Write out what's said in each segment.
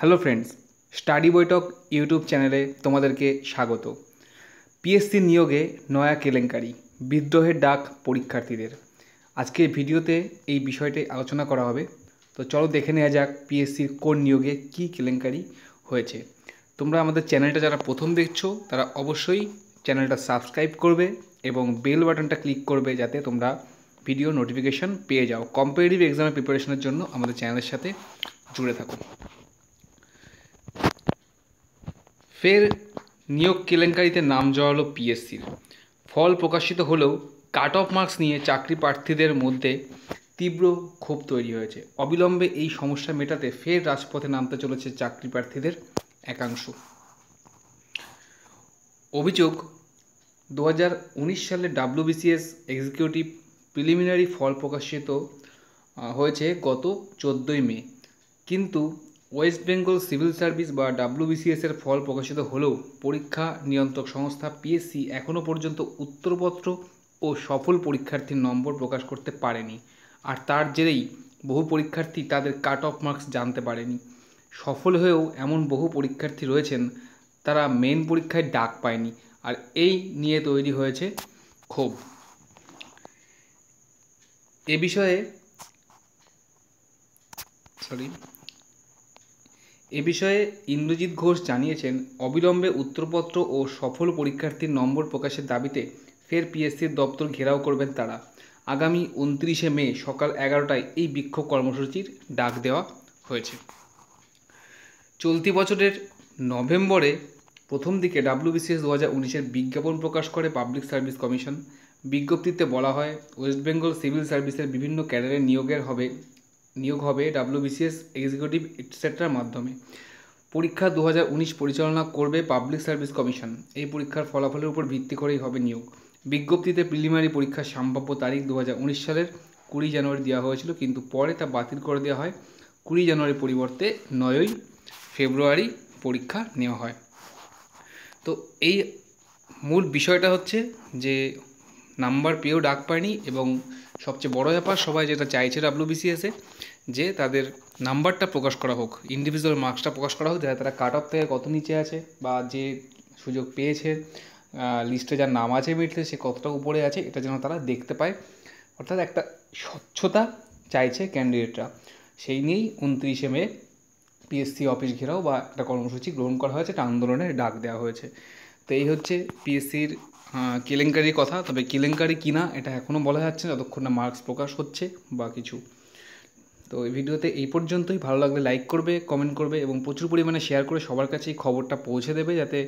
hello friends study Boithok YouTube চ্যানেলে তোমাদেরকে স্বাগত পিএসসি নিয়োগে নয়া কেলেঙ্কারি বিদ্রোহের ডাক পরীক্ষার্থীদের আজকে ভিডিওতে এই বিষয়টি আলোচনা করা হবে তো চলো দেখে নেওয়া যাক পিএসসির কোন নিয়োগে কি কেলেঙ্কারি হয়েছে তোমরা আমাদের চ্যানেলটা যারা প্রথম দেখছো তারা অবশ্যই চ্যানেলটা সাবস্ক্রাইব করবে এবং বেল বাটনটা ক্লিক করবে যাতে তোমরা ভিডিও নোটিফিকেশান পেয়ে যাও কম্পিটিটিভ এক্সামের প্রিপারেশনের জন্য আমাদের চ্যানেলের সাথে জুড়ে থাকো ফের নিয়োগ কেলেঙ্কারিতে নাম জড়ালো পিএসসির ফল প্রকাশিত হলেও কাট অফ মার্কস নিয়ে চাকরি প্রার্থীদের মধ্যে তীব্র ক্ষোভ তৈরি হয়েছে অবিলম্বে এই সমস্যা মেটাতে ফের রাজপথে নামতে চলেছে চাকরি প্রার্থীদের একাংশ অভিযোগ দু সালে ডাব্লিউবিসিএস এক্সিকিউটিভ প্রিলিমিনারি ফল প্রকাশিত হয়েছে গত চোদ্দোই মে কিন্তু ওয়েস্ট বেঙ্গল সিভিল সার্ভিস বা ডাব্লিউবিসিএস এর ফল প্রকাশিত হলেও পরীক্ষা নিয়ন্ত্রক সংস্থা পিএসসি এখনও পর্যন্ত উত্তরপত্র ও সফল পরীক্ষার্থীর নম্বর প্রকাশ করতে পারেনি আর তার জেরেই বহু পরীক্ষার্থী তাদের কাট অফ মার্কস জানতে পারেনি সফল হয়েও এমন বহু পরীক্ষার্থী রয়েছেন তারা মেন পরীক্ষায় ডাক পায়নি আর এই নিয়ে তৈরি হয়েছে ক্ষোভ এ বিষয়ে সরি এ বিষয়ে ইন্দ্রজিৎ ঘোষ জানিয়েছেন অবিলম্বে উত্তরপত্র ও সফল পরীক্ষার্থীর নম্বর প্রকাশের দাবিতে ফের পিএসসির দপ্তর ঘেরাও করবেন তারা আগামী উনত্রিশে মে সকাল এগারোটায় এই বিক্ষোভ কর্মসূচির ডাক দেওয়া হয়েছে চলতি বছরের নভেম্বরে প্রথম দিকে ডাব্লিউবিসিএস দু হাজার উনিশের বিজ্ঞাপন প্রকাশ করে পাবলিক সার্ভিস কমিশন বিজ্ঞপ্তিতে বলা হয় ওয়েস্ট বেঙ্গল সিভিল সার্ভিসের বিভিন্ন ক্যাডারের নিয়োগের হবে নিয়োগ হবে ডাব্লিউবিসিএস এক্সিকিউটিভ এটসেট্রার মাধ্যমে পরীক্ষা দু পরিচালনা করবে পাবলিক সার্ভিস কমিশন এই পরীক্ষার ফলাফলের উপর ভিত্তি করেই হবে নিয়োগ বিজ্ঞপ্তিতে প্রিলিমিনারি পরীক্ষার সম্ভাব্য তারিখ দু সালের কুড়ি জানুয়ারি দেওয়া হয়েছিল কিন্তু পরে তা বাতিল করে দেওয়া হয় কুড়ি জানুয়ারি পরিবর্তে নয়ই ফেব্রুয়ারি পরীক্ষা নেওয়া হয় তো এই মূল বিষয়টা হচ্ছে যে নাম্বার পেয়েও ডাক পায়নি এবং সবচেয়ে বড় ব্যাপার সবাই যেটা চাইছে ডাব্লিউবিসিএসে যে তাদের নাম্বারটা প্রকাশ করা হোক ইন্ডিভিজুয়াল মার্কসটা প্রকাশ করা হোক যাতে তারা কাট অফ থেকে কত নিচে আছে বা যে সুযোগ পেয়েছে লিস্টে যার নাম আছে মিটলে সে কতটা উপরে আছে এটা যেন তারা দেখতে পায় অর্থাৎ একটা স্বচ্ছতা চাইছে ক্যান্ডিডেটরা সেই নিয়েই উনত্রিশে মে পিএসসি অফিস ঘেরাও বা একটা কর্মসূচি গ্রহণ করা হয়েছে একটা আন্দোলনের ডাক দেওয়া হয়েছে তো এই হচ্ছে পিএসসির কেলেঙ্কারির কথা তবে কেলেঙ্কারি কিনা এটা এখনও বলা যাচ্ছে যতক্ষণ না মার্কস প্রকাশ হচ্ছে বা কিছু তো এই ভিডিওতে এই পর্যন্তই ভালো লাগলে লাইক করবে কমেন্ট করবে এবং প্রচুর পরিমাণে শেয়ার করে সবার কাছে এই খবরটা পৌঁছে দেবে যাতে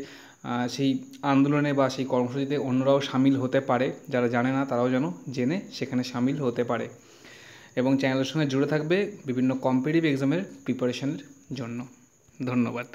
সেই আন্দোলনে বা সেই কর্মসূচিতে অন্যরাও সামিল হতে পারে যারা জানে না তারাও যেন জেনে সেখানে সামিল হতে পারে এবং চ্যানেলের সঙ্গে জুড়ে থাকবে বিভিন্ন কম্পিটিভ এক্সামের প্রিপারেশনের জন্য ধন্যবাদ